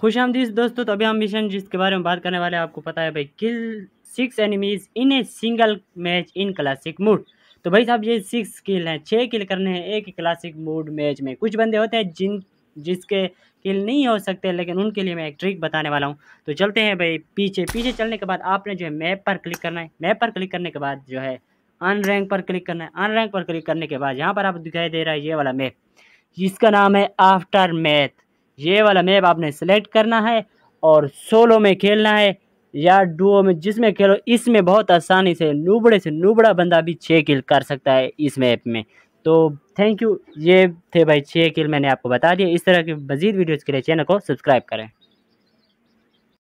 खुश आमदीज दोस्तों तो अभी हम मिशन जिसके बारे में बात करने वाले हैं आपको पता है भाई kill six enemies in a single match in classic mood तो भाई साहब ये सिक्स किल हैं छः किल करने हैं एक क्लासिक मूड मैच में कुछ बंदे होते हैं जिन जिसके किल नहीं हो सकते लेकिन उनके लिए मैं एक ट्रिक बताने वाला हूँ तो चलते हैं भाई पीछे पीछे चलने के बाद आपने जो है मैप पर क्लिक करना है मैप पर क्लिक करने के बाद जो है अन रैंक पर क्लिक करना है अन रैंक पर क्लिक करने के बाद यहाँ पर आप दिखाई दे रहा है ये वाला मैप जिसका नाम है आफ्टर मैथ ये वाला मैप आपने सेलेक्ट करना है और सोलो में खेलना है या डुओ में जिसमें खेलो इसमें बहुत आसानी से नूबड़े से नूबड़ा बंदा भी छः किल कर सकता है इस मैप में तो थैंक यू ये थे भाई छः किल मैंने आपको बता दिया इस तरह के मजीद वीडियोज़ के लिए चैनल को सब्सक्राइब करें